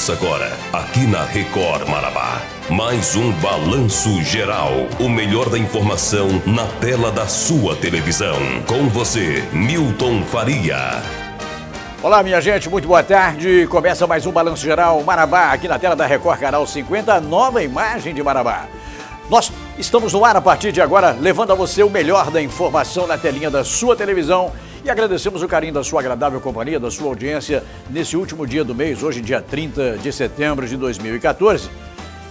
Começa agora, aqui na Record Marabá, mais um Balanço Geral. O melhor da informação na tela da sua televisão. Com você, Milton Faria. Olá, minha gente, muito boa tarde. Começa mais um Balanço Geral Marabá, aqui na tela da Record Canal 50, nova imagem de Marabá. Nós estamos no ar a partir de agora, levando a você o melhor da informação na telinha da sua televisão e agradecemos o carinho da sua agradável companhia, da sua audiência nesse último dia do mês, hoje, dia 30 de setembro de 2014.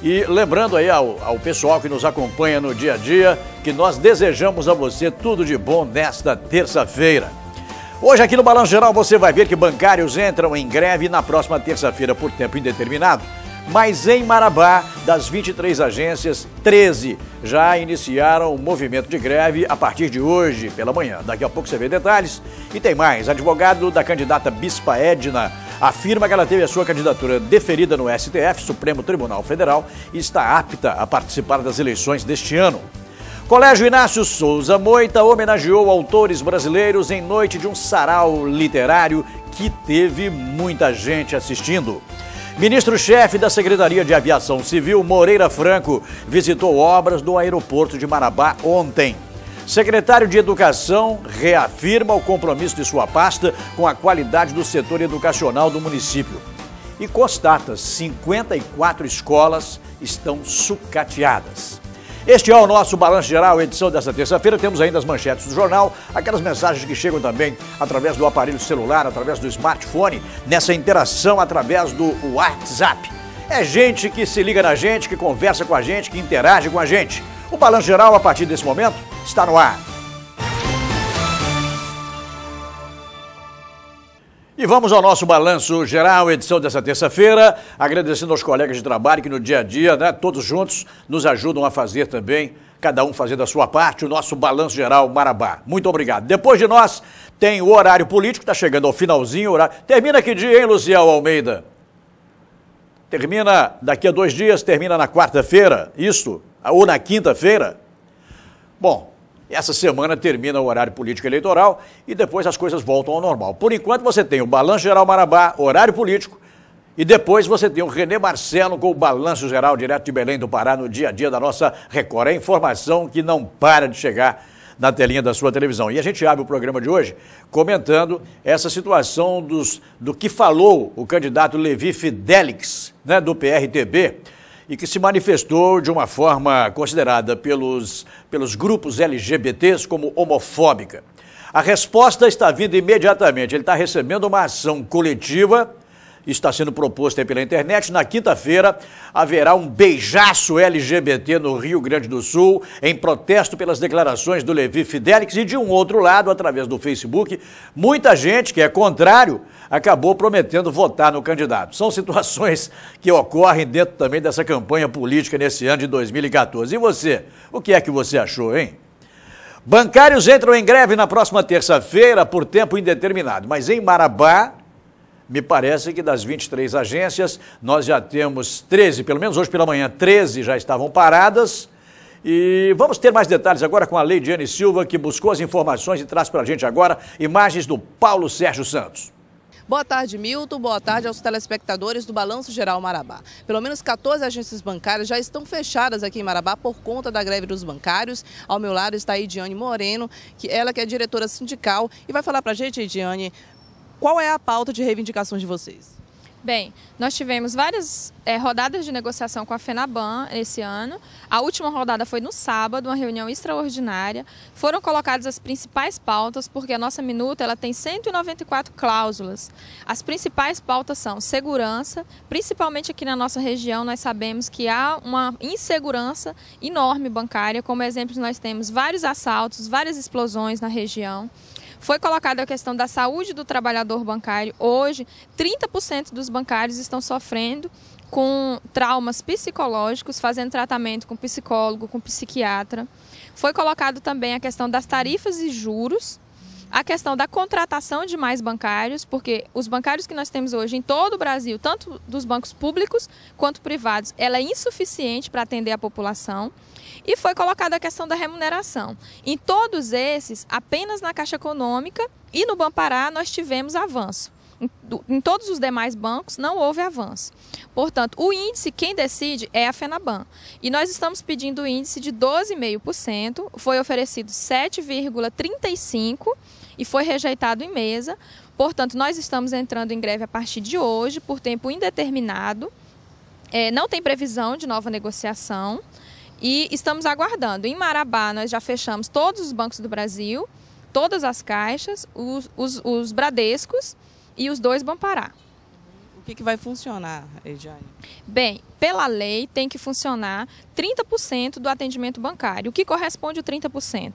E lembrando aí ao, ao, pessoal que nos acompanha no dia a dia, que nós desejamos a você tudo de bom nesta terça-feira. Hoje aqui no Balanço Geral você vai ver que bancários entram em greve na próxima terça-feira por tempo indeterminado. Mas em Marabá, das 23 agências, 13 já iniciaram o movimento de greve a partir de hoje, pela manhã. Daqui a pouco você vê detalhes. E tem mais: advogado da candidata Bispa Edna afirma que ela teve a sua candidatura deferida no STF, Supremo Tribunal Federal, e está apta a participar das eleições deste ano. Colégio Inácio Souza Moita homenageou autores brasileiros em noite de um sarau literário que teve muita gente assistindo. Ministro-chefe da Secretaria de Aviação Civil, Moreira Franco, visitou obras do aeroporto de Marabá ontem. Secretário de Educação reafirma o compromisso de sua pasta com a qualidade do setor educacional do município. E constata 54 escolas estão sucateadas. Este é o nosso Balanço Geral, edição desta terça-feira. Temos ainda as manchetes do jornal, aquelas mensagens que chegam também através do aparelho celular, através do smartphone, nessa interação através do WhatsApp. É gente que se liga na gente, que conversa com a gente, que interage com a gente. O Balanço Geral, a partir desse momento, está no ar. E vamos ao nosso balanço geral, edição dessa terça-feira, agradecendo aos colegas de trabalho que no dia a dia, né, todos juntos, nos ajudam a fazer também, cada um fazendo a sua parte, o nosso balanço geral Marabá. Muito obrigado. Depois de nós, tem o horário político, está chegando ao finalzinho, horário. Termina que dia, hein, Luciel Almeida? Termina daqui a dois dias, termina na quarta-feira, isso? Ou na quinta-feira? Bom, essa semana termina o horário político eleitoral e depois as coisas voltam ao normal. Por enquanto, você tem o Balanço Geral Marabá, horário político, e depois você tem o Renê Marcelo com o Balanço Geral direto de Belém do Pará no dia a dia da nossa Record. É informação que não para de chegar na telinha da sua televisão. E a gente abre o programa de hoje comentando essa situação dos, do que falou o candidato Levi Fidelix, né, do PRTB e que se manifestou de uma forma considerada pelos, pelos grupos LGBTs como homofóbica. A resposta está vindo imediatamente. Ele está recebendo uma ação coletiva está sendo proposto aí pela internet. Na quinta-feira haverá um beijaço LGBT no Rio Grande do Sul, em protesto pelas declarações do Levi Fidelix. E de um outro lado, através do Facebook, muita gente que é contrário acabou prometendo votar no candidato. São situações que ocorrem dentro também dessa campanha política nesse ano de 2014. E você? O que é que você achou, hein? Bancários entram em greve na próxima terça-feira por tempo indeterminado, mas em Marabá, me parece que das 23 agências, nós já temos 13, pelo menos hoje pela manhã, 13 já estavam paradas. E vamos ter mais detalhes agora com a Leidiane Silva, que buscou as informações e traz para a gente agora imagens do Paulo Sérgio Santos. Boa tarde, Milton. Boa tarde aos telespectadores do Balanço Geral Marabá. Pelo menos 14 agências bancárias já estão fechadas aqui em Marabá por conta da greve dos bancários. Ao meu lado está a Ediane Moreno, que ela que é diretora sindical e vai falar para a gente, Ediane, qual é a pauta de reivindicações de vocês? Bem, nós tivemos várias é, rodadas de negociação com a FENABAN esse ano. A última rodada foi no sábado, uma reunião extraordinária. Foram colocadas as principais pautas, porque a nossa minuta ela tem 194 cláusulas. As principais pautas são segurança, principalmente aqui na nossa região, nós sabemos que há uma insegurança enorme bancária. Como exemplo, nós temos vários assaltos, várias explosões na região. Foi colocada a questão da saúde do trabalhador bancário. Hoje, 30% dos bancários estão sofrendo com traumas psicológicos, fazendo tratamento com psicólogo, com psiquiatra. Foi colocado também a questão das tarifas e juros, a questão da contratação de mais bancários, porque os bancários que nós temos hoje em todo o Brasil, tanto dos bancos públicos quanto privados, ela é insuficiente para atender a população. E foi colocada a questão da remuneração. Em todos esses, apenas na Caixa Econômica e no Bampará nós tivemos avanço. Em, em todos os demais bancos não houve avanço. Portanto, o índice, quem decide é a FENABAN. E nós estamos pedindo o índice de 12,5%, foi oferecido 7,35% e foi rejeitado em mesa. Portanto, nós estamos entrando em greve a partir de hoje, por tempo indeterminado. É, não tem previsão de nova negociação e estamos aguardando. Em Marabá, nós já fechamos todos os bancos do Brasil, todas as caixas, os, os, os Bradescos e os dois Bampará. O que, que vai funcionar, Ediane? Bem, pela lei tem que funcionar 30% do atendimento bancário. O que corresponde ao 30%?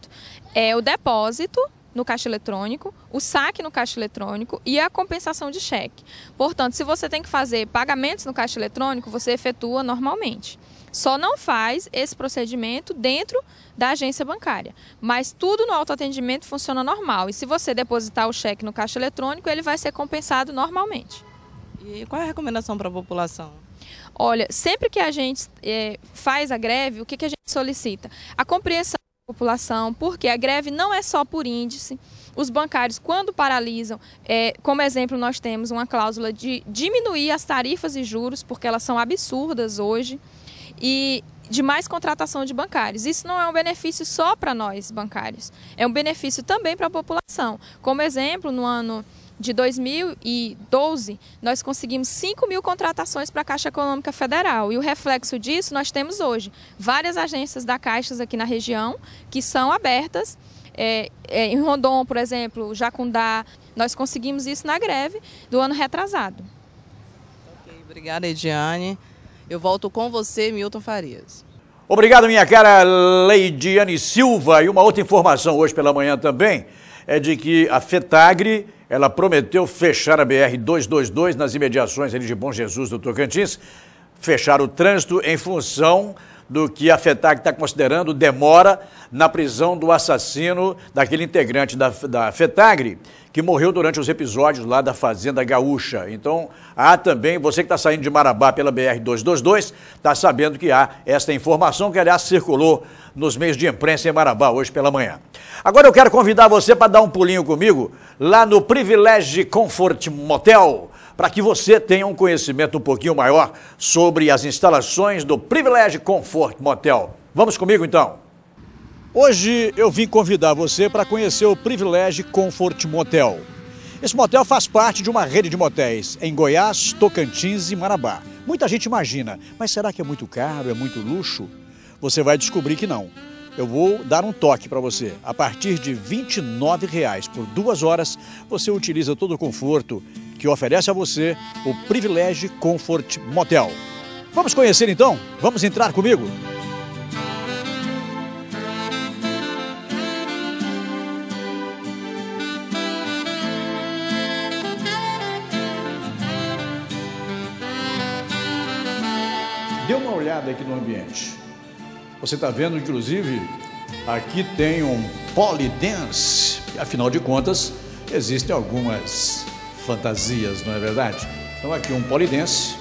É o depósito no caixa eletrônico, o saque no caixa eletrônico e a compensação de cheque. Portanto, se você tem que fazer pagamentos no caixa eletrônico, você efetua normalmente. Só não faz esse procedimento dentro da agência bancária. Mas tudo no autoatendimento funciona normal. E se você depositar o cheque no caixa eletrônico, ele vai ser compensado normalmente. E qual é a recomendação para a população? Olha, sempre que a gente é, faz a greve, o que, que a gente solicita? A compreensão população, porque a greve não é só por índice. Os bancários, quando paralisam, é, como exemplo, nós temos uma cláusula de diminuir as tarifas e juros, porque elas são absurdas hoje, e de mais contratação de bancários. Isso não é um benefício só para nós bancários, é um benefício também para a população. Como exemplo, no ano de 2012, nós conseguimos 5 mil contratações para a Caixa Econômica Federal. E o reflexo disso nós temos hoje várias agências da Caixa aqui na região que são abertas. É, é, em Rondon, por exemplo, Jacundá, nós conseguimos isso na greve do ano retrasado. Ok, obrigada, Ediane. Eu volto com você, Milton Farias. Obrigado, minha cara Leidiane Silva. E uma outra informação hoje pela manhã também é de que a FETAGRE ela prometeu fechar a BR-222 nas imediações de Bom Jesus do Tocantins, fechar o trânsito em função do que a FETAC está considerando demora na prisão do assassino daquele integrante da, da FETAGRE que morreu durante os episódios lá da Fazenda Gaúcha. Então, há também, você que está saindo de Marabá pela BR-222, está sabendo que há esta informação que, aliás, circulou nos meios de imprensa em Marabá hoje pela manhã. Agora eu quero convidar você para dar um pulinho comigo lá no Privilege Comfort Motel para que você tenha um conhecimento um pouquinho maior sobre as instalações do Privilege Comfort Motel. Vamos comigo então. Hoje eu vim convidar você para conhecer o Privilege Comfort Motel. Esse motel faz parte de uma rede de motéis em Goiás, Tocantins e Marabá. Muita gente imagina, mas será que é muito caro, é muito luxo? Você vai descobrir que não. Eu vou dar um toque para você. A partir de R$ 29,00 por duas horas, você utiliza todo o conforto que oferece a você o Privilege Comfort Motel. Vamos conhecer então? Vamos entrar comigo? Dê uma olhada aqui no ambiente. Você está vendo, inclusive, aqui tem um polydance. Afinal de contas, existem algumas fantasias, não é verdade? Então aqui um polidense,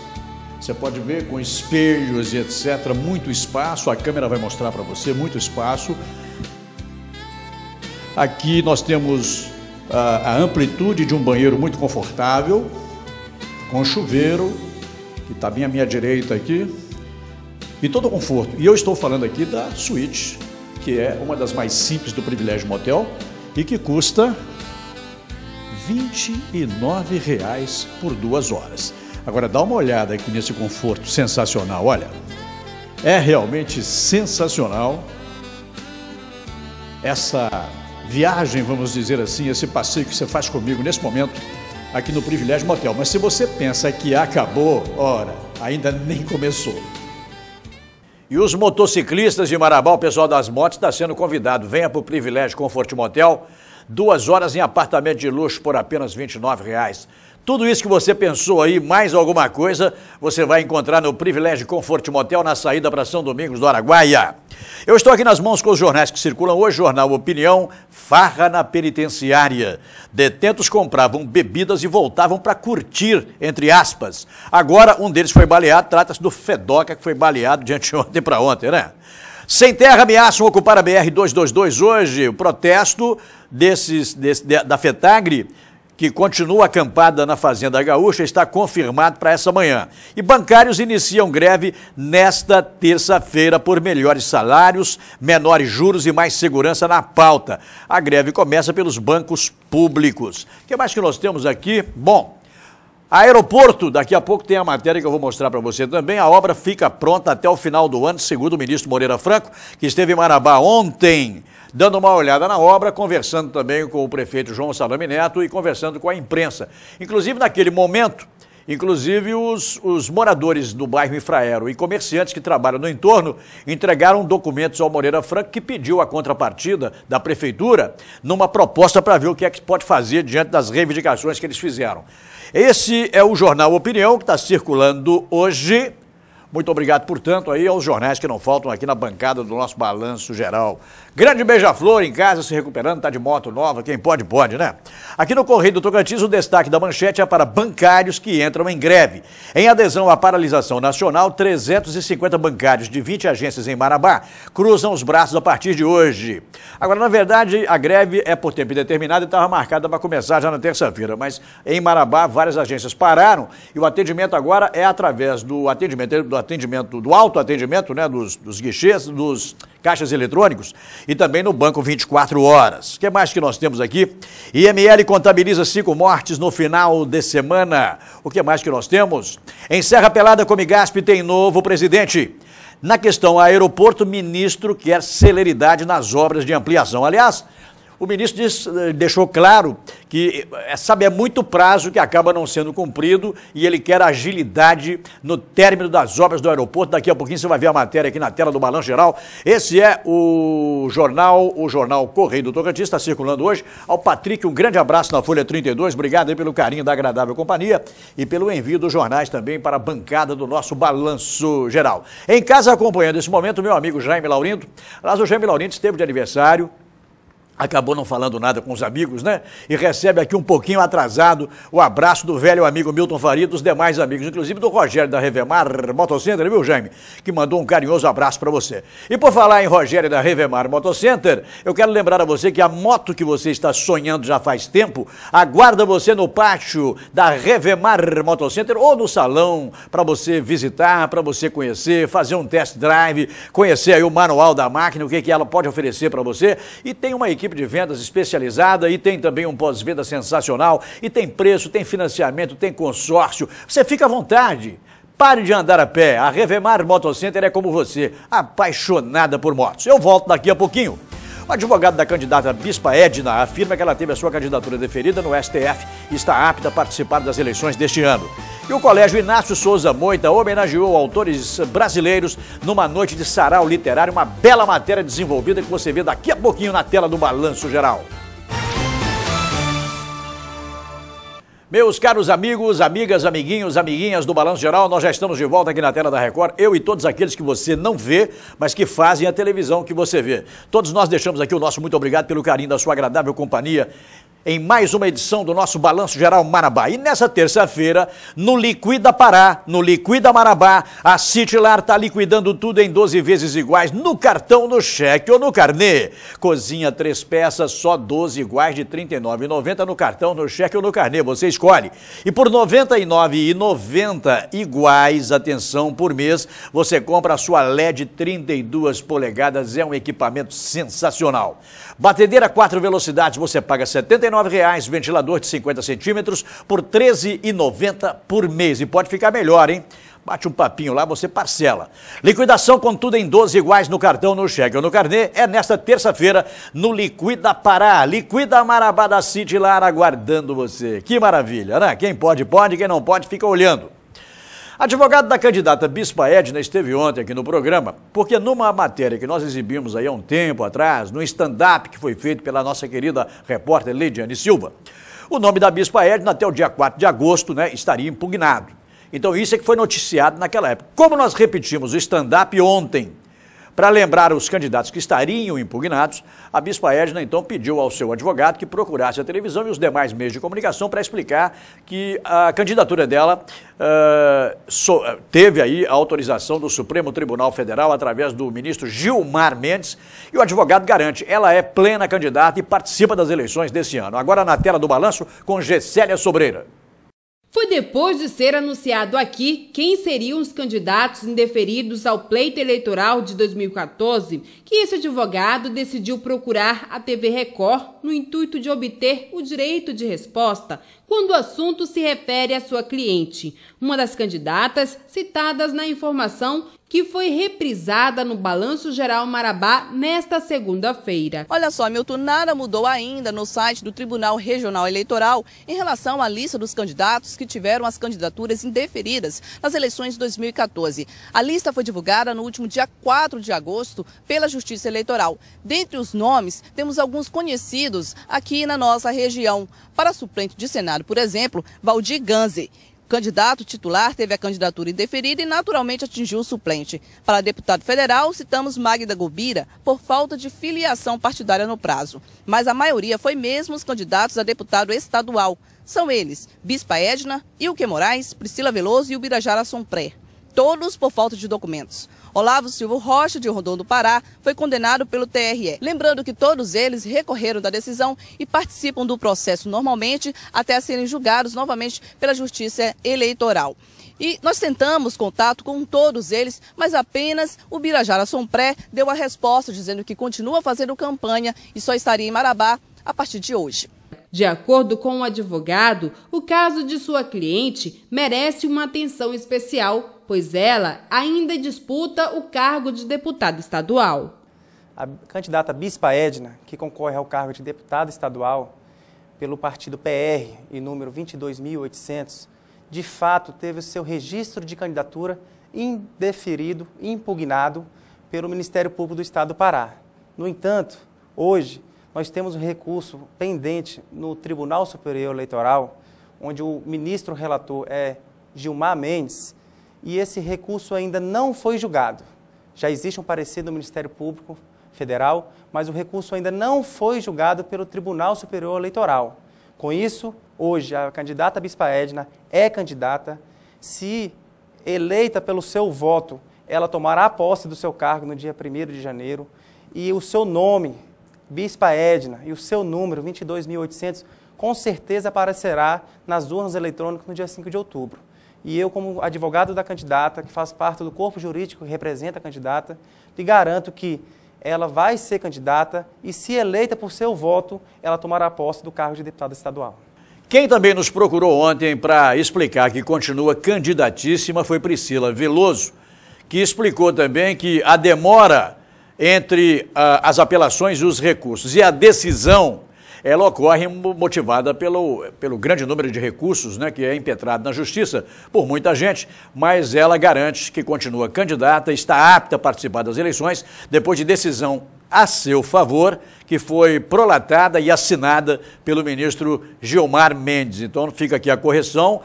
você pode ver com espelhos e etc, muito espaço, a câmera vai mostrar para você muito espaço. Aqui nós temos a, a amplitude de um banheiro muito confortável, com chuveiro, que está bem à minha direita aqui, e todo o conforto. E eu estou falando aqui da suíte, que é uma das mais simples do privilégio motel e que custa R$ reais por duas horas. Agora dá uma olhada aqui nesse conforto sensacional, olha. É realmente sensacional essa viagem, vamos dizer assim, esse passeio que você faz comigo nesse momento aqui no Privilégio Motel. Mas se você pensa que acabou, ora, ainda nem começou. E os motociclistas de Marabá, o pessoal das motos, está sendo convidado. Venha para o Privilégio Conforto Motel duas horas em apartamento de luxo por apenas R$ 29,00. Tudo isso que você pensou aí, mais alguma coisa, você vai encontrar no Privilégio Comfort Motel na saída para São Domingos do Araguaia. Eu estou aqui nas mãos com os jornais que circulam hoje, jornal Opinião, farra na penitenciária. Detentos compravam bebidas e voltavam para curtir, entre aspas. Agora um deles foi baleado, trata-se do Fedoca que foi baleado de anteontem para ontem, né? Sem terra ameaçam ocupar a BR-222 hoje. O protesto desses, desse, da FETAGRE, que continua acampada na Fazenda Gaúcha, está confirmado para essa manhã. E bancários iniciam greve nesta terça-feira por melhores salários, menores juros e mais segurança na pauta. A greve começa pelos bancos públicos. O que mais que nós temos aqui? Bom, Aeroporto, daqui a pouco tem a matéria que eu vou mostrar para você também. A obra fica pronta até o final do ano, segundo o ministro Moreira Franco, que esteve em Marabá ontem, dando uma olhada na obra, conversando também com o prefeito João Salame Neto e conversando com a imprensa. Inclusive, naquele momento, Inclusive, os, os, moradores do bairro Infraero e comerciantes que trabalham no entorno entregaram documentos ao Moreira Franco, que pediu a contrapartida da prefeitura numa proposta para ver o que é que pode fazer diante das reivindicações que eles fizeram. Esse é o Jornal Opinião, que está circulando hoje. Muito obrigado, portanto, aí aos jornais que não faltam aqui na bancada do nosso Balanço Geral. Grande beija-flor em casa se recuperando, tá de moto nova, quem pode, pode, né? Aqui no Correio do Tocantins, o destaque da manchete é para bancários que entram em greve. Em adesão à paralisação nacional, 350 bancários de 20 agências em Marabá cruzam os braços a partir de hoje. Agora, na verdade, a greve é por tempo indeterminado e estava marcada para começar já na terça-feira, mas em Marabá várias agências pararam e o atendimento agora é através do atendimento, do atendimento, do autoatendimento, né, dos, dos guichês, dos caixas eletrônicos e também no banco 24 horas. O que mais que nós temos aqui? IML contabiliza cinco mortes no final de semana. O que mais que nós temos? Em Serra Pelada, Comigasp tem novo presidente. Na questão aeroporto, ministro quer celeridade nas obras de ampliação. Aliás, o ministro eh, deixou claro que, eh, sabe, é muito prazo que acaba não sendo cumprido e ele quer agilidade no término das obras do aeroporto. Daqui a pouquinho você vai ver a matéria aqui na tela do Balanço Geral. Esse é o jornal, o jornal Correio do Tocantins, está circulando hoje. Ao Patrick, um grande abraço na Folha 32. Obrigado aí pelo carinho da agradável companhia e pelo envio dos jornais também para a bancada do nosso Balanço Geral. Em casa acompanhando esse momento, meu amigo Jaime Laurindo. Aliás, o Jaime Laurindo esteve de aniversário acabou não falando nada com os amigos, né? E recebe aqui um pouquinho atrasado o abraço do velho amigo Milton Faria e dos demais amigos, inclusive do Rogério da Revemar Motocenter, viu, Jaime? Que mandou um carinhoso abraço para você. E por falar em Rogério da Revemar Motocenter, eu quero lembrar a você que a moto que você está sonhando já faz tempo aguarda você no pátio da Revemar Motocenter ou no salão para você visitar, para você conhecer, fazer um test drive, conhecer aí o manual da máquina, o que, que ela pode oferecer para você. E tem uma equipe equipe tipo de vendas especializada e tem também um pós-venda sensacional. E tem preço, tem financiamento, tem consórcio. Você fica à vontade. Pare de andar a pé. A Revemar Motocenter é como você, apaixonada por motos. Eu volto daqui a pouquinho. O advogado da candidata Bispa Edna afirma que ela teve a sua candidatura deferida no STF e está apta a participar das eleições deste ano. E o Colégio Inácio Souza Moita homenageou autores brasileiros numa noite de sarau literário, uma bela matéria desenvolvida que você vê daqui a pouquinho na tela do Balanço Geral. Meus caros amigos, amigas, amiguinhos, amiguinhas do Balanço Geral, nós já estamos de volta aqui na tela da Record, eu e todos aqueles que você não vê, mas que fazem a televisão que você vê. Todos nós deixamos aqui o nosso muito obrigado pelo carinho da sua agradável companhia em mais uma edição do nosso Balanço Geral Marabá. E nessa terça-feira, no Liquida Pará, no Liquida Marabá, a Citilar está liquidando tudo em 12 vezes iguais, no cartão, no cheque ou no carnê. Cozinha três peças, só 12 iguais de R$ 39,90 no cartão, no cheque ou no carnê, você escolhe. E por R$ 99,90 iguais, atenção, por mês, você compra a sua LED 32 polegadas, é um equipamento sensacional. Batedeira quatro velocidades, você paga R$ 79,90 reais, ventilador de 50 centímetros por R$ 13,90 por mês. E pode ficar melhor, hein? Bate um papinho lá, você parcela. Liquidação com tudo em 12 iguais no cartão, no cheque ou no carnê é nesta terça-feira no Liquida Pará. Liquida Marabá da City lá aguardando você. Que maravilha, né? Quem pode, pode. Quem não pode, fica olhando. Advogado da candidata Bispa Edna esteve ontem aqui no programa, porque numa matéria que nós exibimos aí há um tempo atrás, no stand-up que foi feito pela nossa querida repórter Leidiane Silva, o nome da Bispa Edna até o dia 4 de agosto né, estaria impugnado. Então isso é que foi noticiado naquela época. Como nós repetimos o stand-up ontem, para lembrar os candidatos que estariam impugnados, a Bispa Edna então pediu ao seu advogado que procurasse a televisão e os demais meios de comunicação para explicar que a candidatura dela uh, so, teve aí a autorização do Supremo Tribunal Federal através do ministro Gilmar Mendes e o advogado garante, ela é plena candidata e participa das eleições desse ano. Agora na tela do balanço com Gessélia Sobreira. Foi depois de ser anunciado aqui quem seriam os candidatos indeferidos ao pleito eleitoral de 2014 que esse advogado decidiu procurar a TV Record no intuito de obter o direito de resposta quando o assunto se refere à sua cliente, uma das candidatas citadas na informação que foi reprisada no Balanço Geral Marabá nesta segunda-feira. Olha só, Milton, nada mudou ainda no site do Tribunal Regional Eleitoral em relação à lista dos candidatos que tiveram as candidaturas indeferidas nas eleições de 2014. A lista foi divulgada no último dia 4 de agosto pela Justiça Eleitoral. Dentre os nomes, temos alguns conhecidos aqui na nossa região. Para suplente de Senado, por exemplo, Valdir Ganze candidato titular teve a candidatura indeferida e naturalmente atingiu o suplente. Para deputado federal, citamos Magda Gobira por falta de filiação partidária no prazo. Mas a maioria foi mesmo os candidatos a deputado estadual. São eles Bispa Edna, Ilke Moraes, Priscila Veloso e Ubirajara Sompré. Todos por falta de documentos. Olavo Silva Rocha, de Rondon do Pará, foi condenado pelo TRE. Lembrando que todos eles recorreram da decisão e participam do processo normalmente até serem julgados novamente pela Justiça Eleitoral. E nós tentamos contato com todos eles, mas apenas o Birajara Sompré deu a resposta dizendo que continua fazendo campanha e só estaria em Marabá a partir de hoje. De acordo com o um advogado, o caso de sua cliente merece uma atenção especial pois ela ainda disputa o cargo de deputada estadual. A candidata Bispa Edna, que concorre ao cargo de deputada estadual pelo partido PR e número 22.800, de fato teve o seu registro de candidatura indeferido, impugnado pelo Ministério Público do Estado do Pará. No entanto, hoje nós temos um recurso pendente no Tribunal Superior Eleitoral, onde o ministro relator é Gilmar Mendes, e esse recurso ainda não foi julgado. Já existe um parecer do Ministério Público Federal, mas o recurso ainda não foi julgado pelo Tribunal Superior Eleitoral. Com isso, hoje a candidata Bispa Edna é candidata. Se eleita pelo seu voto, ela tomará posse do seu cargo no dia 1 de janeiro e o seu nome, Bispa Edna, e o seu número, 22.800, com certeza aparecerá nas urnas eletrônicas no dia 5 de outubro. E eu, como advogado da candidata, que faz parte do corpo jurídico que representa a candidata, lhe garanto que ela vai ser candidata e, se eleita por seu voto, ela tomará posse do cargo de deputada estadual. Quem também nos procurou ontem para explicar que continua candidatíssima foi Priscila Veloso, que explicou também que a demora entre uh, as apelações e os recursos e a decisão ela ocorre motivada pelo, pelo grande número de recursos né, que é impetrado na Justiça por muita gente, mas ela garante que continua candidata, está apta a participar das eleições, depois de decisão a seu favor, que foi prolatada e assinada pelo ministro Gilmar Mendes. Então fica aqui a correção.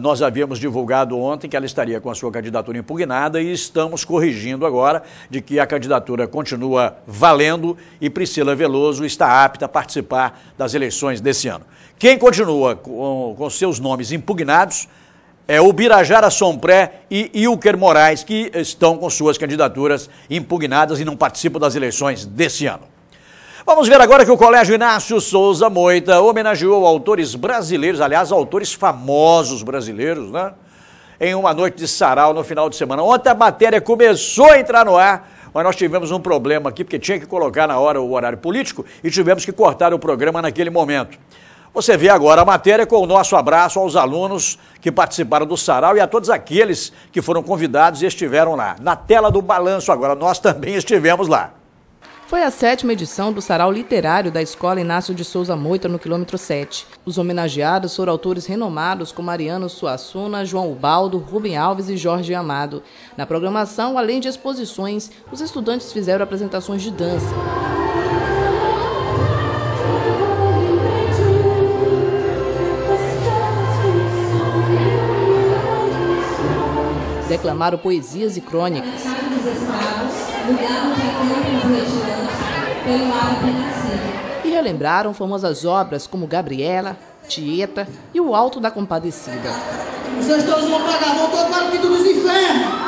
Nós havíamos divulgado ontem que ela estaria com a sua candidatura impugnada e estamos corrigindo agora de que a candidatura continua valendo e Priscila Veloso está apta a participar das eleições desse ano. Quem continua com, com seus nomes impugnados é o Birajara Sompré e Ilker Moraes, que estão com suas candidaturas impugnadas e não participam das eleições desse ano. Vamos ver agora que o Colégio Inácio Souza Moita homenageou autores brasileiros, aliás, autores famosos brasileiros, né? Em uma noite de sarau no final de semana. Ontem a matéria começou a entrar no ar, mas nós tivemos um problema aqui, porque tinha que colocar na hora o horário político e tivemos que cortar o programa naquele momento. Você vê agora a matéria com o nosso abraço aos alunos que participaram do sarau e a todos aqueles que foram convidados e estiveram lá. Na tela do balanço agora, nós também estivemos lá. Foi a sétima edição do Sarau Literário da Escola Inácio de Souza Moita, no quilômetro 7. Os homenageados foram autores renomados como Mariano Suassuna, João Ubaldo, Rubem Alves e Jorge Amado. Na programação, além de exposições, os estudantes fizeram apresentações de dança. Declamaram poesias e crônicas. E relembraram famosas obras como Gabriela, Tieta e O Alto da Compadecida. Vocês todos vão pagar, vão tocar no quinto dos infernos!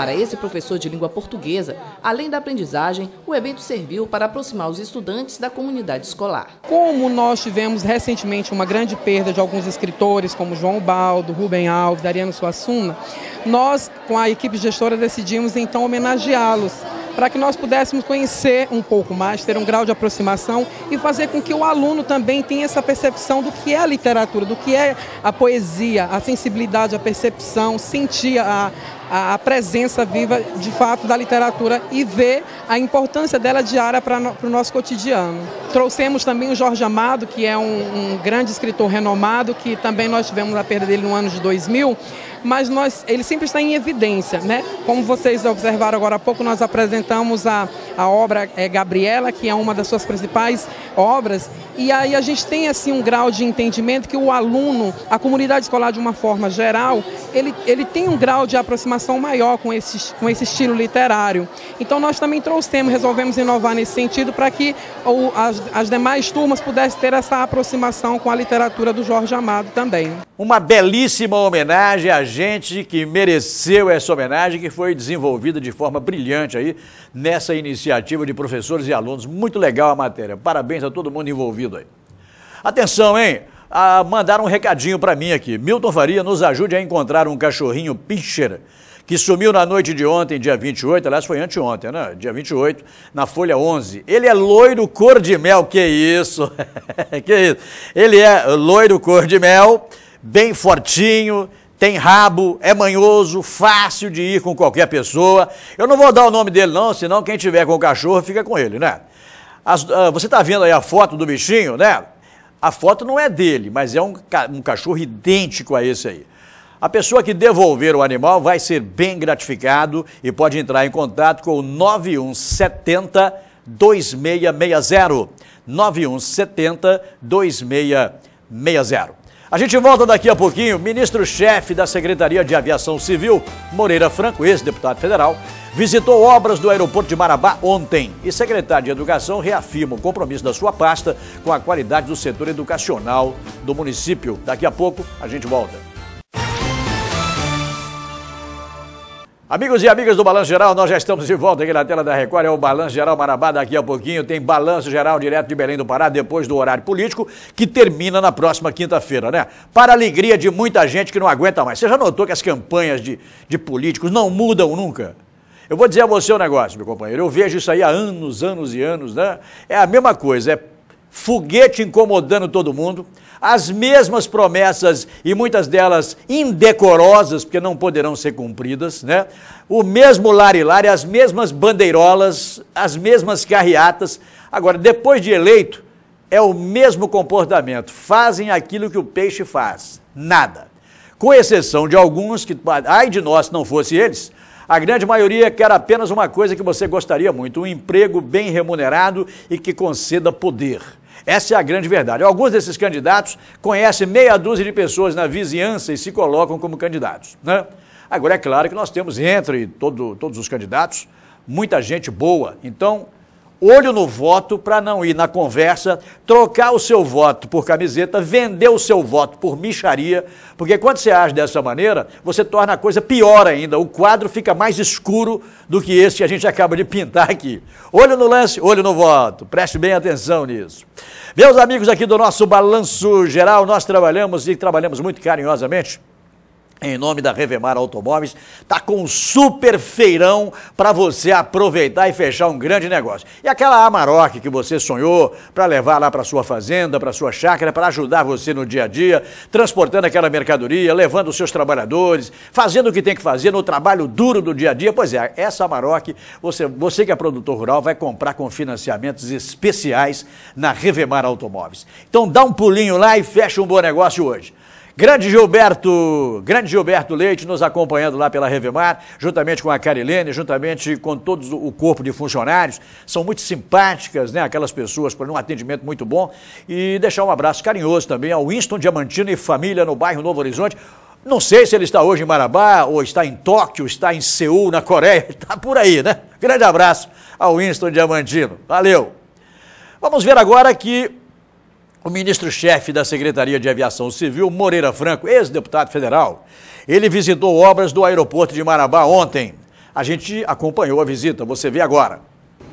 Para esse professor de língua portuguesa, além da aprendizagem, o evento serviu para aproximar os estudantes da comunidade escolar. Como nós tivemos recentemente uma grande perda de alguns escritores, como João Baldo, Rubem Alves, Dariano Suassuna, nós, com a equipe gestora, decidimos então homenageá-los para que nós pudéssemos conhecer um pouco mais, ter um grau de aproximação e fazer com que o aluno também tenha essa percepção do que é a literatura, do que é a poesia, a sensibilidade, a percepção, sentir a, a, presença viva de fato da literatura e ver a importância dela diária para o no, nosso cotidiano. Trouxemos também o Jorge Amado, que é um, um grande escritor renomado, que também nós tivemos a perda dele no ano de 2000 mas nós, ele sempre está em evidência. Né? Como vocês observaram agora há pouco, nós apresentamos a, a obra é, Gabriela, que é uma das suas principais obras, e aí a gente tem assim um grau de entendimento que o aluno, a comunidade escolar de uma forma geral, ele, ele tem um grau de aproximação maior com esse, com esse estilo literário. Então nós também trouxemos, resolvemos inovar nesse sentido para que o, as, as demais turmas pudessem ter essa aproximação com a literatura do Jorge Amado também. Uma belíssima homenagem a gente que mereceu essa homenagem, que foi desenvolvida de forma brilhante aí nessa iniciativa de professores e alunos. Muito legal a matéria. Parabéns a todo mundo envolvido aí. Atenção, hein? Ah, mandaram um recadinho para mim aqui. Milton Faria, nos ajude a encontrar um cachorrinho pincher que sumiu na noite de ontem, dia 28, aliás foi anteontem, né? Dia 28, na Folha 11. Ele é loiro cor de mel, que isso? que isso? Ele é loiro cor de mel, bem fortinho, tem rabo, é manhoso, fácil de ir com qualquer pessoa. Eu não vou dar o nome dele não, senão quem tiver com o cachorro fica com ele, né? As, uh, você está vendo aí a foto do bichinho, né? A foto não é dele, mas é um, um cachorro idêntico a esse aí. A pessoa que devolver o animal vai ser bem gratificado e pode entrar em contato com o 9170 2660. 9170 2660. A gente volta daqui a pouquinho. Ministro-chefe da Secretaria de Aviação Civil, Moreira Franco, ex-deputado federal, visitou obras do aeroporto de Marabá ontem. E secretário de Educação reafirma o compromisso da sua pasta com a qualidade do setor educacional do município. Daqui a pouco a gente volta. Amigos e amigas do Balanço Geral, nós já estamos de volta aqui na tela da Record. É o Balanço Geral Marabá. Daqui a pouquinho tem Balanço Geral direto de Belém do Pará, depois do horário político, que termina na próxima quinta-feira, né? Para a alegria de muita gente que não aguenta mais. Você já notou que as campanhas de, de políticos não mudam nunca? Eu vou dizer a você um negócio, meu companheiro. Eu vejo isso aí há anos, anos e anos, né? É a mesma coisa. É foguete incomodando todo mundo as mesmas promessas e muitas delas indecorosas, porque não poderão ser cumpridas, né? O mesmo larilar, as mesmas bandeirolas, as mesmas carreatas. Agora, depois de eleito, é o mesmo comportamento. Fazem aquilo que o peixe faz, nada. Com exceção de alguns que, ai de nós, não fosse eles, a grande maioria quer apenas uma coisa que você gostaria muito: um emprego bem remunerado e que conceda poder. Essa é a grande verdade. Alguns desses candidatos conhecem meia dúzia de pessoas na vizinhança e se colocam como candidatos. Né? Agora, é claro que nós temos entre todo, todos os candidatos muita gente boa. Então, olho no voto para não ir na conversa, trocar o seu voto por camiseta, vender o seu voto por micharia, porque quando você age dessa maneira, você torna a coisa pior ainda, o quadro fica mais escuro do que esse que a gente acaba de pintar aqui. Olho no lance, olho no voto, preste bem atenção nisso. Meus amigos aqui do nosso Balanço Geral, nós trabalhamos e trabalhamos muito carinhosamente em nome da Revemar Automóveis, tá com um super feirão para você aproveitar e fechar um grande negócio. E aquela Amarok que você sonhou para levar lá para sua fazenda, para sua chácara, para ajudar você no dia a dia, transportando aquela mercadoria, levando os seus trabalhadores, fazendo o que tem que fazer no trabalho duro do dia a dia. Pois é, essa Amarok, você, você que é produtor rural, vai comprar com financiamentos especiais na Revemar Automóveis. Então dá um pulinho lá e fecha um bom negócio hoje. Grande Gilberto, grande Gilberto Leite nos acompanhando lá pela Revemar, juntamente com a Carilene, juntamente com todo o corpo de funcionários. São muito simpáticas, né? Aquelas pessoas por um atendimento muito bom. E deixar um abraço carinhoso também ao Winston Diamantino e família no bairro Novo Horizonte. Não sei se ele está hoje em Marabá, ou está em Tóquio, está em Seul, na Coreia, está por aí, né? Grande abraço ao Winston Diamantino. Valeu! Vamos ver agora que o ministro-chefe da Secretaria de Aviação Civil, Moreira Franco, ex-deputado federal, ele visitou obras do aeroporto de Marabá ontem. A gente acompanhou a visita, você vê agora.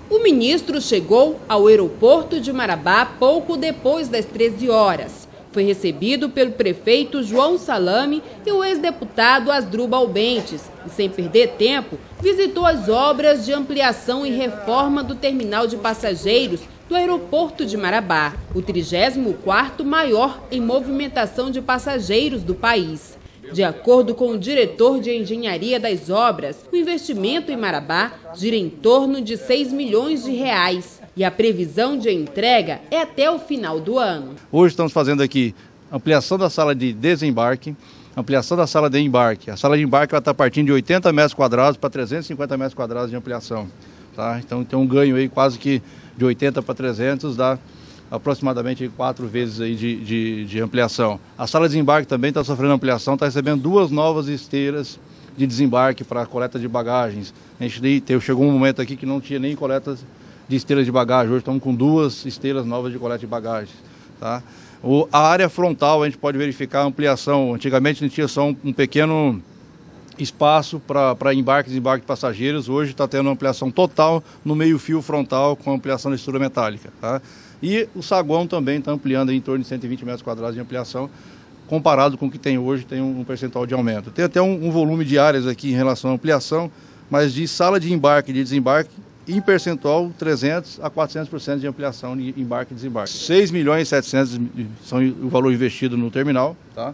O ministro chegou ao aeroporto de Marabá pouco depois das 13 horas. Foi recebido pelo prefeito João Salame e o ex-deputado Asdrubal Bentes. E sem perder tempo, visitou as obras de ampliação e reforma do terminal de passageiros do aeroporto de Marabá, o 34º maior em movimentação de passageiros do país. De acordo com o diretor de engenharia das obras, o investimento em Marabá gira em torno de 6 milhões de reais e a previsão de entrega é até o final do ano. Hoje estamos fazendo aqui ampliação da sala de desembarque, ampliação da sala de embarque. A sala de embarque está partindo de 80 metros quadrados para 350 metros quadrados de ampliação. Tá? Então tem um ganho aí quase que de 80 para 300 dá aproximadamente quatro vezes aí de, de, de ampliação. A sala de desembarque também está sofrendo ampliação, está recebendo duas novas esteiras de desembarque para coleta de bagagens. A gente teve, chegou um momento aqui que não tinha nem coleta de esteiras de bagagem, hoje estamos com duas esteiras novas de coleta de bagagens. Tá? O, a área frontal, a gente pode verificar a ampliação. Antigamente a gente tinha só um, um pequeno espaço para embarque e desembarque de passageiros. Hoje está tendo uma ampliação total no meio-fio frontal com ampliação da estrutura metálica. Tá? E o saguão também está ampliando em torno de 120 metros quadrados de ampliação, comparado com o que tem hoje, tem um, percentual de aumento. Tem até um, um, volume de áreas aqui em relação à ampliação, mas de sala de embarque e de desembarque, em percentual, 300 a 400% de ampliação de embarque e desembarque. 6 milhões e 700 são o valor investido no terminal, tá?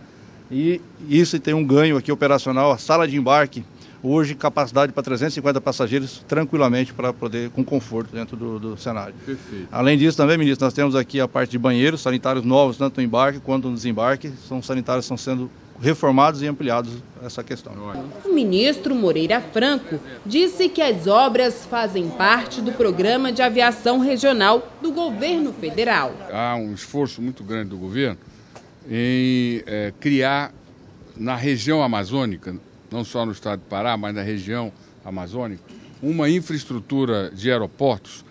E isso tem um ganho aqui operacional, a sala de embarque, hoje capacidade para 350 passageiros tranquilamente para poder, com conforto dentro do, do cenário. Perfeito. Além disso também, ministro, nós temos aqui a parte de banheiros, sanitários novos, tanto no embarque quanto no desembarque, são sanitários estão sendo reformados e ampliados essa questão. O ministro Moreira Franco disse que as obras fazem parte do programa de aviação regional do governo federal. Há um esforço muito grande do governo em é, criar na região amazônica, não só no estado do Pará, mas na região amazônica, uma infraestrutura de aeroportos,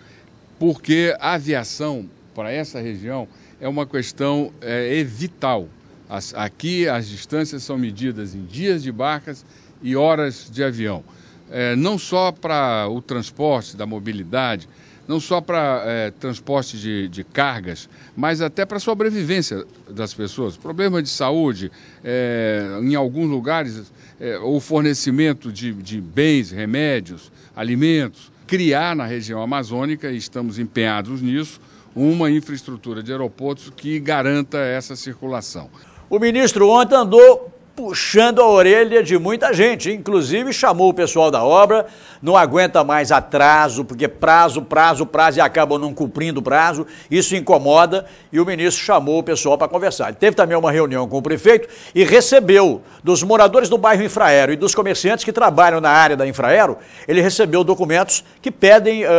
porque a aviação para essa região é uma questão é, é vital. As, aqui as distâncias são medidas em dias de barcas e horas de avião. É, não só para o transporte, da mobilidade, não só para é, transporte de, de, cargas, mas até para a sobrevivência das pessoas. Problemas de saúde, é, em alguns lugares, é, o fornecimento de, de bens, remédios, alimentos. Criar na região amazônica, e estamos empenhados nisso, uma infraestrutura de aeroportos que garanta essa circulação. O ministro ontem andou puxando a orelha de muita gente, inclusive chamou o pessoal da obra, não aguenta mais atraso, porque prazo, prazo, prazo e acabam não cumprindo o prazo, isso incomoda e o ministro chamou o pessoal para conversar. Ele teve também uma reunião com o prefeito e recebeu dos moradores do bairro Infraero e dos comerciantes que trabalham na área da Infraero, ele recebeu documentos que pedem, uh,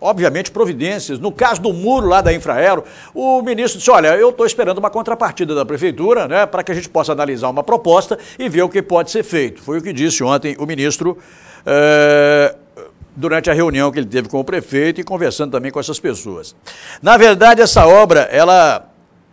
obviamente, providências. No caso do muro lá da Infraero, o ministro disse, olha, eu estou esperando uma contrapartida da prefeitura, né, para que a gente possa analisar uma proposta proposta e ver o que pode ser feito. Foi o que disse ontem o ministro. É durante a reunião que ele teve com o prefeito e conversando também com essas pessoas. Na verdade, essa obra, ela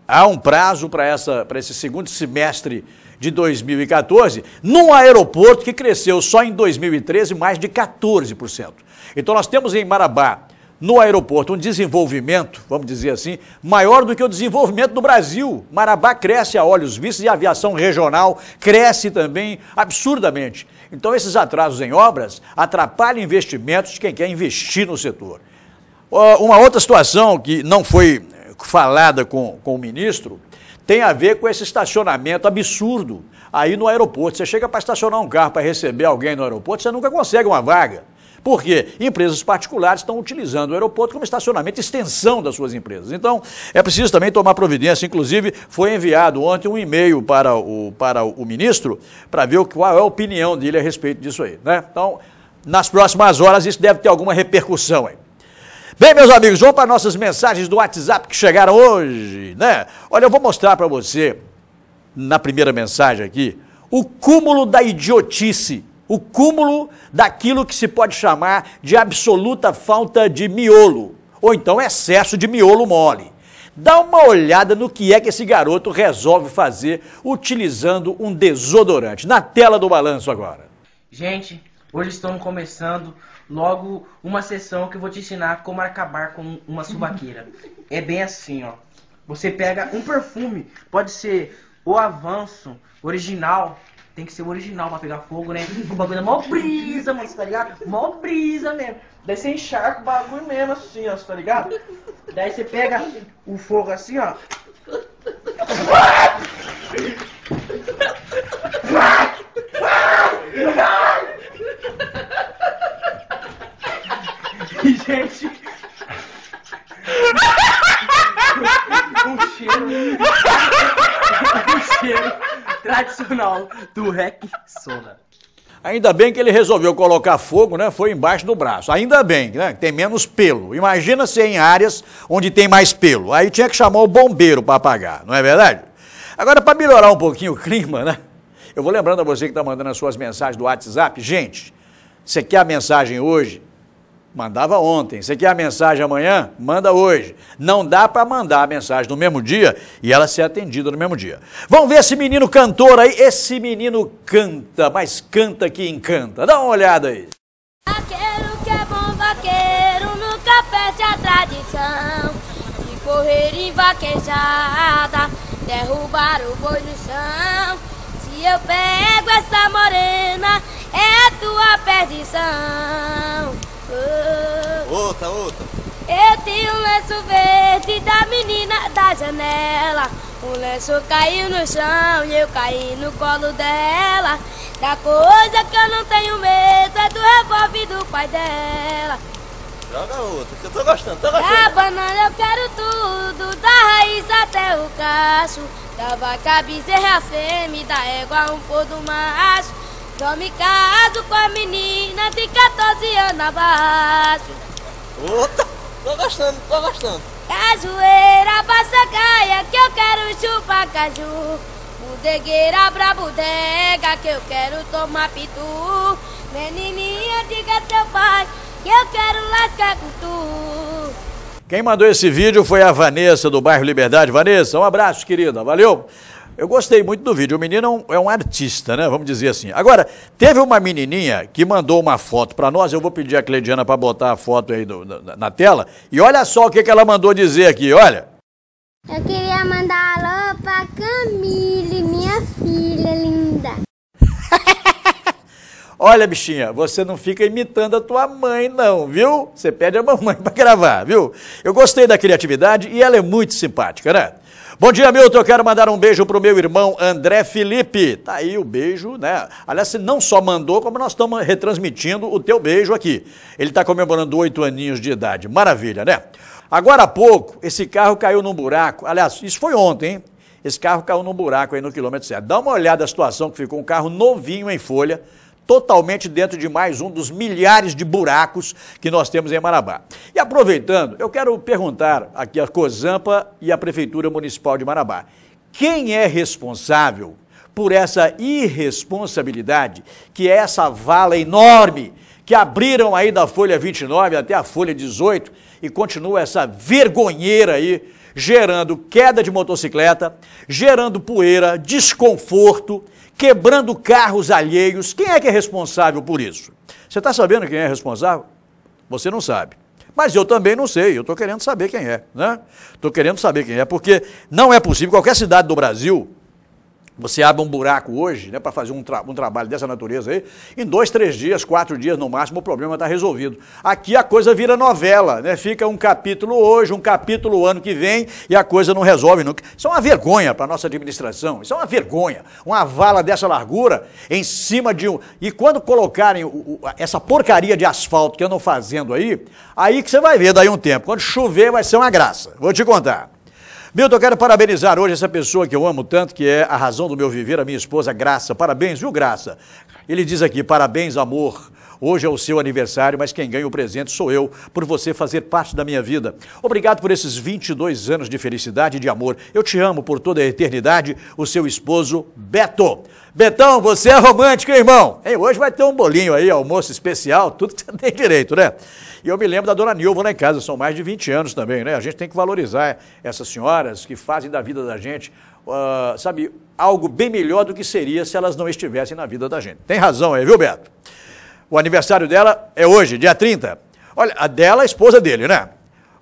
há um prazo para essa para esse segundo semestre de 2014, num aeroporto que cresceu só em 2013 mais de 14%. Então nós temos em Marabá no aeroporto um desenvolvimento, vamos dizer assim, maior do que o desenvolvimento do Brasil. Marabá cresce a olhos vistos e a aviação regional cresce também absurdamente. Então, esses atrasos em obras atrapalham investimentos de quem quer investir no setor. Uma outra situação que não foi eh, falada com, com o ministro tem a ver com esse estacionamento absurdo aí no aeroporto. Você chega para estacionar um carro para receber alguém no aeroporto, você nunca consegue uma vaga porque empresas particulares estão utilizando o aeroporto como estacionamento extensão das suas empresas. Então, é preciso também tomar providência. Inclusive, foi enviado ontem um e-mail para o, para o ministro para ver qual é a opinião dele a respeito disso aí. Né? Então, nas próximas horas, isso deve ter alguma repercussão aí. Bem, meus amigos, vamos para nossas mensagens do WhatsApp que chegaram hoje, né? Olha, eu vou mostrar para você, na primeira mensagem aqui, o cúmulo da idiotice o cúmulo daquilo que se pode chamar de absoluta falta de miolo, ou então excesso de miolo mole. Dá uma olhada no que é que esse garoto resolve fazer utilizando um desodorante. Na tela do balanço agora. Gente, hoje estamos começando logo uma sessão que eu vou te ensinar como acabar com uma subaqueira. é bem assim, ó. Você pega um perfume, pode ser o avanço, original, tem que ser o original pra pegar fogo, né? O bagulho é mó brisa, mano, tá ligado? Mó brisa mesmo. Daí você encharca o bagulho mesmo assim, ó, tá ligado? Daí você pega o fogo assim, ó. E, gente um cheiro. um cheiro tradicional do Rec Sola. Ainda bem que ele resolveu colocar fogo, né? Foi embaixo do braço. Ainda bem, né? Tem menos pelo. Imagina se é em áreas onde tem mais pelo. Aí tinha que chamar o bombeiro para apagar, não é verdade? Agora, para melhorar um pouquinho o clima, né? Eu vou lembrando a você que está mandando as suas mensagens do WhatsApp. Gente, você quer a mensagem hoje? Mandava ontem. Você quer a mensagem amanhã? Manda hoje. Não dá para mandar a mensagem no mesmo dia e ela ser atendida no mesmo dia. Vamos ver esse menino cantor aí. Esse menino canta, mas canta que encanta. Dá uma olhada aí. Vaqueiro que é bom vaqueiro, nunca perde a é tradição. De correr em vaquejada, derrubar o boi no chão. Se eu pego essa morena, é a tua perdição. Uh, outra, outra. Eu tinha um lenço verde da menina da janela. O lenço caiu no chão e eu caí no colo dela. Da coisa que eu não tenho medo é do revólver do pai dela. Joga outra, que eu tô gostando, tô gostando. Da banana eu quero tudo, da raiz até o cacho. Da vaca, bezerra, fêmea, da égua, um pôr do macho. Só me caso com a menina de 14 anos abaixo. Opa, tô gostando, tô gostando. Cajueira passacaia que eu quero chupar caju. Bodegueira pra bodega que eu quero tomar pitu. Menininha, diga teu pai que eu quero lascar com tu. Quem mandou esse vídeo foi a Vanessa do bairro Liberdade. Vanessa, um abraço, querida. Valeu. Eu gostei muito do vídeo. O menino é um, é um, artista, né? Vamos dizer assim. Agora, teve uma menininha que mandou uma foto para nós. Eu vou pedir a Cleidiana para botar a foto aí do, na, na, tela. E olha só o que, que ela mandou dizer aqui, olha. Eu queria mandar alô pra Camille, minha filha linda. Olha, bichinha, você não fica imitando a tua mãe, não, viu? Você pede a mamãe para gravar, viu? Eu gostei da criatividade e ela é muito simpática, né? Bom dia, Milton. Eu quero mandar um beijo pro meu irmão André Felipe. Tá aí o beijo, né? Aliás, você não só mandou, como nós estamos retransmitindo o teu beijo aqui. Ele está comemorando oito aninhos de idade. Maravilha, né? Agora há pouco, esse carro caiu num buraco. Aliás, isso foi ontem, hein? Esse carro caiu num buraco aí no quilômetro certo. Dá uma olhada a situação que ficou um carro novinho em folha totalmente dentro de mais um dos milhares de buracos que nós temos em Marabá. E aproveitando, eu quero perguntar aqui à Cozampa e à Prefeitura Municipal de Marabá, quem é responsável por essa irresponsabilidade que é essa vala enorme que abriram aí da Folha 29 até a Folha 18 e continua essa vergonheira aí gerando queda de motocicleta, gerando poeira, desconforto quebrando carros alheios. Quem é que é responsável por isso? Você está sabendo quem é responsável? Você não sabe. Mas eu também não sei, eu estou querendo saber quem é, né? Estou querendo saber quem é, porque não é possível, qualquer cidade do Brasil, você abre um buraco hoje, né, para fazer um, tra um, trabalho dessa natureza aí, em dois, três dias, quatro dias no máximo, o problema está resolvido. Aqui a coisa vira novela, né? Fica um capítulo hoje, um capítulo ano que vem e a coisa não resolve nunca. Isso é uma vergonha para a nossa administração, isso é uma vergonha. Uma vala dessa largura em cima de um. E quando colocarem o, o, essa porcaria de asfalto que andam fazendo aí, aí que você vai ver daí um tempo. Quando chover, vai ser uma graça. Vou te contar. Milton, eu quero parabenizar hoje essa pessoa que eu amo tanto, que é a razão do meu viver, a minha esposa Graça. Parabéns, viu, Graça? Ele diz aqui: parabéns, amor. Hoje é o seu aniversário, mas quem ganha o presente sou eu, por você fazer parte da minha vida. Obrigado por esses 22 anos de felicidade e de amor. Eu te amo por toda a eternidade, o seu esposo Beto. Betão, você é romântico, irmão? Hein, hoje vai ter um bolinho aí, almoço especial, tudo que você tem direito, né? E eu me lembro da dona Nilva lá em casa, são mais de 20 anos também, né? A gente tem que valorizar essas senhoras que fazem da vida da gente, uh, sabe, algo bem melhor do que seria se elas não estivessem na vida da gente. Tem razão aí, viu, Beto? O aniversário dela é hoje, dia 30. Olha, a dela, a esposa dele, né?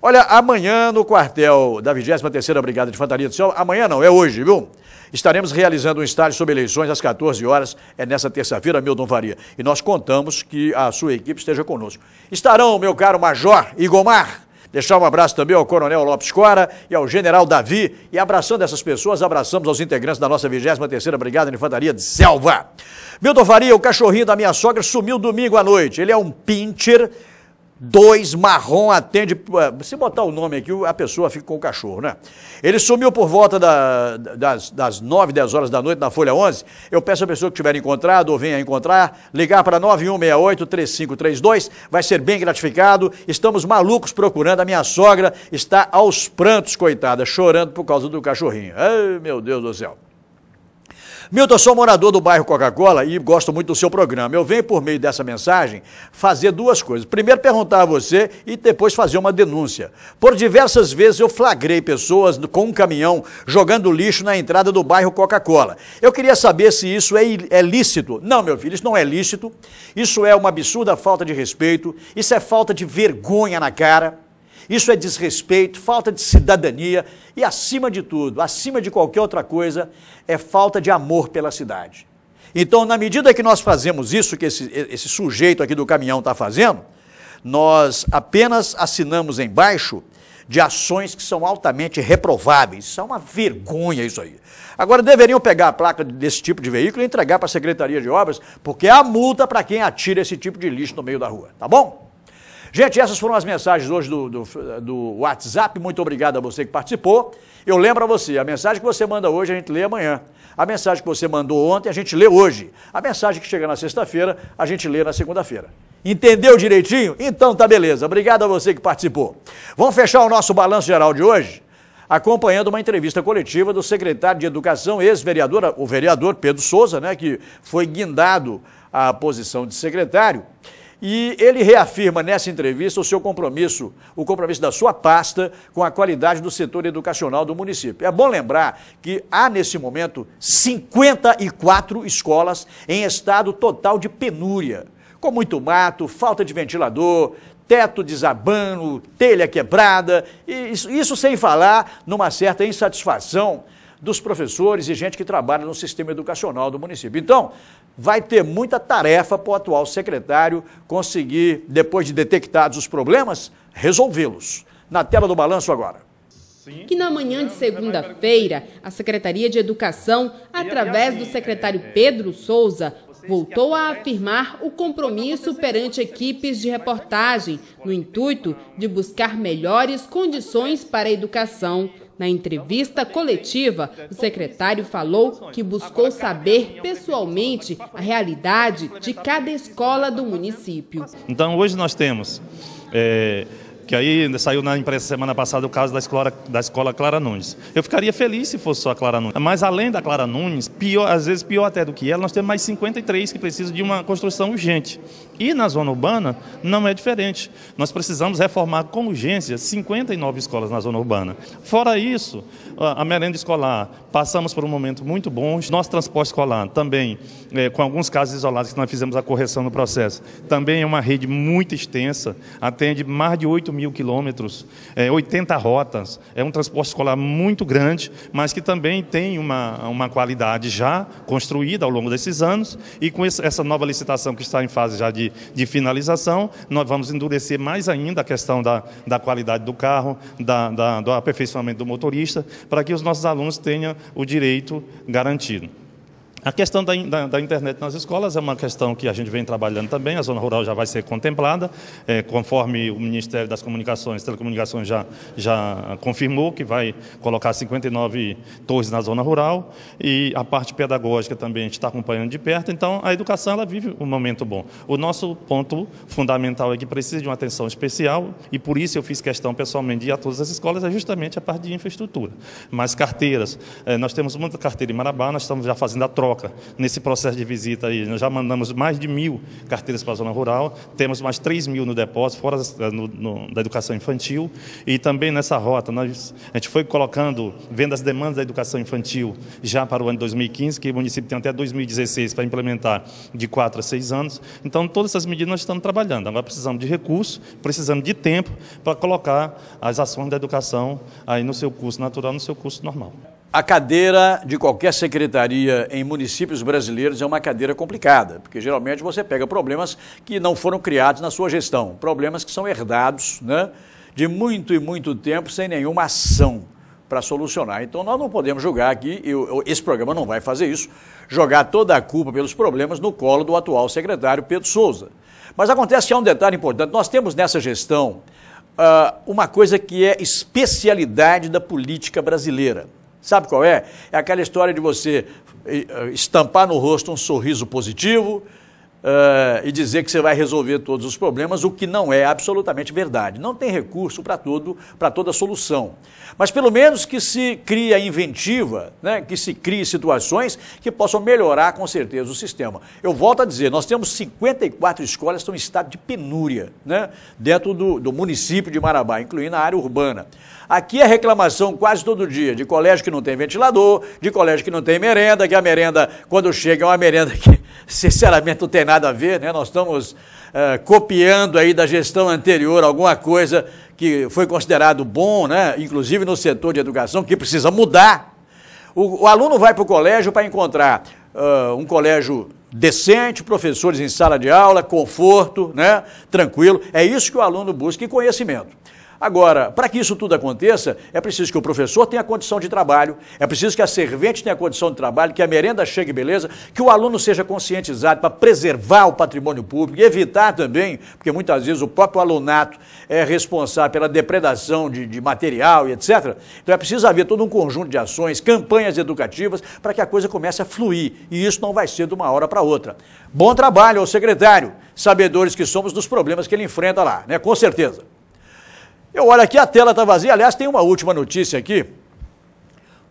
Olha, amanhã no quartel da 23ª Brigada de Infantaria do Céu, amanhã não, é hoje, viu? Estaremos realizando um estágio sobre eleições às 14 horas, é nessa terça-feira, Milton Faria. E nós contamos que a sua equipe esteja conosco. Estarão, meu caro Major Igomar, Deixar um abraço também ao Coronel Lopes Cora e ao General Davi. E abraçando essas pessoas, abraçamos aos integrantes da nossa 23ª Brigada de Infantaria de Selva. Milton Faria, o cachorrinho da minha sogra, sumiu domingo à noite. Ele é um pincher Dois marrom atende. Eh, se botar o nome aqui, a pessoa fica com o cachorro, né? Ele sumiu por volta da, das, das 9, 10 horas da noite na Folha 11. Eu peço à pessoa que tiver encontrado ou venha encontrar, ligar para 9168-3532. Vai ser bem gratificado. Estamos malucos procurando. A minha sogra está aos prantos, coitada, chorando por causa do cachorrinho. Ai, meu Deus do céu. Milton, eu sou morador do bairro Coca-Cola e gosto muito do seu programa. Eu venho por meio dessa mensagem fazer duas coisas. Primeiro, perguntar a você e depois fazer uma denúncia. Por diversas vezes eu flagrei pessoas com um caminhão jogando lixo na entrada do bairro Coca-Cola. Eu queria saber se isso é, é lícito. Não, meu filho, isso não é lícito. Isso é uma absurda falta de respeito. Isso é falta de vergonha na cara. Isso é desrespeito, falta de cidadania e, acima de tudo, acima de qualquer outra coisa, é falta de amor pela cidade. Então, na medida que nós fazemos isso que esse, esse sujeito aqui do caminhão está fazendo, nós apenas assinamos embaixo de ações que são altamente reprováveis. Isso é uma vergonha isso aí. Agora, deveriam pegar a placa desse tipo de veículo e entregar para a Secretaria de Obras, porque há multa para quem atira esse tipo de lixo no meio da rua, tá bom? Gente, essas foram as mensagens hoje do, do, do WhatsApp. Muito obrigado a você que participou. Eu lembro a você, a mensagem que você manda hoje a gente lê amanhã. A mensagem que você mandou ontem a gente lê hoje. A mensagem que chega na sexta-feira a gente lê na segunda-feira. Entendeu direitinho? Então tá beleza. Obrigado a você que participou. Vamos fechar o nosso balanço geral de hoje acompanhando uma entrevista coletiva do secretário de Educação, ex-vereador, o vereador Pedro Souza, né, que foi guindado à posição de secretário. E ele reafirma nessa entrevista o seu compromisso, o compromisso da sua pasta com a qualidade do setor educacional do município. É bom lembrar que há nesse momento 54 escolas em estado total de penúria, com muito mato, falta de ventilador, teto desabando, telha quebrada, e isso, isso sem falar numa certa insatisfação dos professores e gente que trabalha no sistema educacional do município. Então, vai ter muita tarefa para o atual secretário conseguir, depois de detectados os problemas, resolvê-los. Na tela do balanço agora que na manhã de segunda-feira, a Secretaria de Educação, através do secretário é, Pedro Souza, voltou a afirmar o compromisso perante equipes de reportagem, no intuito de buscar melhores condições para a educação. Na entrevista coletiva, o secretário falou que buscou saber pessoalmente a realidade de cada escola do município. Então, hoje nós temos. É, que aí saiu na imprensa semana passada o caso da escola, da escola Clara Nunes. Eu ficaria feliz se fosse só a Clara Nunes. Mas além da Clara Nunes, pior, às vezes pior até do que ela, nós temos mais 53 que precisam de uma construção urgente. E na zona urbana não é diferente. Nós precisamos reformar com urgência 59 escolas na zona urbana. Fora isso, a merenda escolar, passamos por um momento muito bom. Nosso transporte escolar também, é, com alguns casos isolados que nós fizemos a correção no processo, também é uma rede muito extensa, atende mais de 8 mil quilômetros, é, 80 rotas. É um transporte escolar muito grande, mas que também tem uma, uma qualidade já construída ao longo desses anos e com essa nova licitação que está em fase já de de, de finalização, nós vamos endurecer mais ainda a questão da, da qualidade do carro, da, da do aperfeiçoamento do motorista, para que os nossos alunos tenham o direito garantido. A questão da, da, da, internet nas escolas é uma questão que a gente vem trabalhando também, a zona rural já vai ser contemplada, é, conforme o Ministério das Comunicações e Telecomunicações já, já confirmou que vai colocar 59 torres na zona rural e a parte pedagógica também a gente está acompanhando de perto, então a educação ela vive um momento bom. O nosso ponto fundamental é que precisa de uma atenção especial e por isso eu fiz questão pessoalmente de ir a todas as escolas, é justamente a parte de infraestrutura. Mas carteiras, é, nós temos muita carteira em Marabá, nós estamos já fazendo a troca nesse processo de visita aí. Nós já mandamos mais de mil carteiras para a zona rural, temos mais 3 mil no depósito, fora eh, no, no, da educação infantil. E também nessa rota, nós, a gente foi colocando, vendo as demandas da educação infantil já para o ano de 2015, que o município tem até 2016 para implementar de 4 a 6 anos. Então, todas essas medidas nós estamos trabalhando. Agora precisamos de recursos, precisamos de tempo para colocar as ações da educação aí no seu curso natural, no seu curso normal. A cadeira de qualquer secretaria em municípios brasileiros é uma cadeira complicada, porque geralmente você pega problemas que não foram criados na sua gestão, problemas que são herdados né, de muito e muito tempo sem nenhuma ação para solucionar. Então nós não podemos jogar aqui, eu, eu, esse programa não vai fazer isso, jogar toda a culpa pelos problemas no colo do atual secretário Pedro Souza. Mas acontece que há um detalhe importante: nós temos nessa gestão uh, uma coisa que é especialidade da política brasileira Sabe qual é? É aquela história de você eh, eh, estampar no rosto um sorriso positivo, uh, e dizer que você vai resolver todos os problemas, o que não é absolutamente verdade. Não tem recurso para todo, para toda solução. Mas pelo menos que se crie a inventiva, né, que se crie situações que possam melhorar com certeza o sistema. Eu volto a dizer, nós temos 54 escolas que estão em estado de penúria, né, dentro do, do município de Marabá, incluindo a área urbana. Aqui a reclamação quase todo dia de colégio que não tem ventilador, de colégio que não tem merenda, que a merenda, quando chega, é uma merenda que, sinceramente, não tem nada nada a ver, né? Nós estamos é, copiando aí da gestão anterior alguma coisa que foi considerado bom, né? Inclusive no setor de educação, que precisa mudar. O, o aluno vai para o colégio para encontrar uh, um colégio decente, professores em sala de aula, conforto, né? Tranquilo. É isso que o aluno busca e conhecimento. Agora, para que isso tudo aconteça, é preciso que o professor tenha condição de trabalho, é preciso que a servente tenha condição de trabalho, que a merenda chegue beleza, que o aluno seja conscientizado para preservar o patrimônio público e evitar também, porque muitas vezes o próprio alunato é responsável pela depredação de, de material e etc. Então é preciso haver todo um conjunto de ações, campanhas educativas, para que a coisa comece a fluir. E isso não vai ser de uma hora para outra. Bom trabalho ao secretário, sabedores que somos dos problemas que ele enfrenta lá, né? Com certeza. Eu olho aqui, a tela está vazia. Aliás, tem uma última notícia aqui.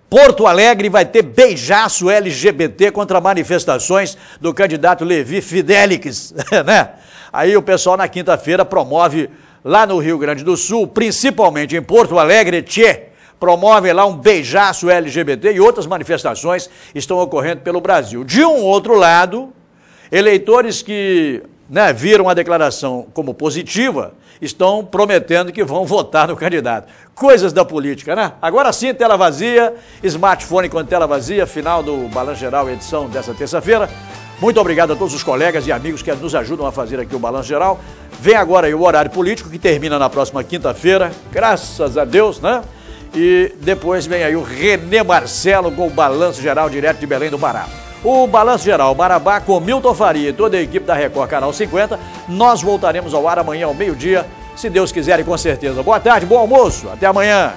Porto Alegre vai ter beijaço LGBT contra manifestações do candidato Levi Fidelix, né? Aí o pessoal na quinta-feira promove lá no Rio Grande do Sul, principalmente em Porto Alegre, tchê, promove lá um beijaço LGBT e outras manifestações estão ocorrendo pelo Brasil. De um outro lado, eleitores que né, viram a declaração como positiva estão prometendo que vão votar no candidato. Coisas da política, né? Agora sim, tela vazia, smartphone com tela vazia, final do Balanço Geral, edição dessa terça-feira. Muito obrigado a todos os colegas e amigos que nos ajudam a fazer aqui o Balanço Geral. Vem agora aí o horário político, que termina na próxima quinta-feira, graças a Deus, né? E depois vem aí o Renê Marcelo com o Balanço Geral direto de Belém do Pará. O Balanço Geral Marabá com Milton Faria e toda a equipe da Record Canal 50. Nós voltaremos ao ar amanhã ao meio-dia, se Deus quiser e com certeza. Boa tarde, bom almoço, até amanhã.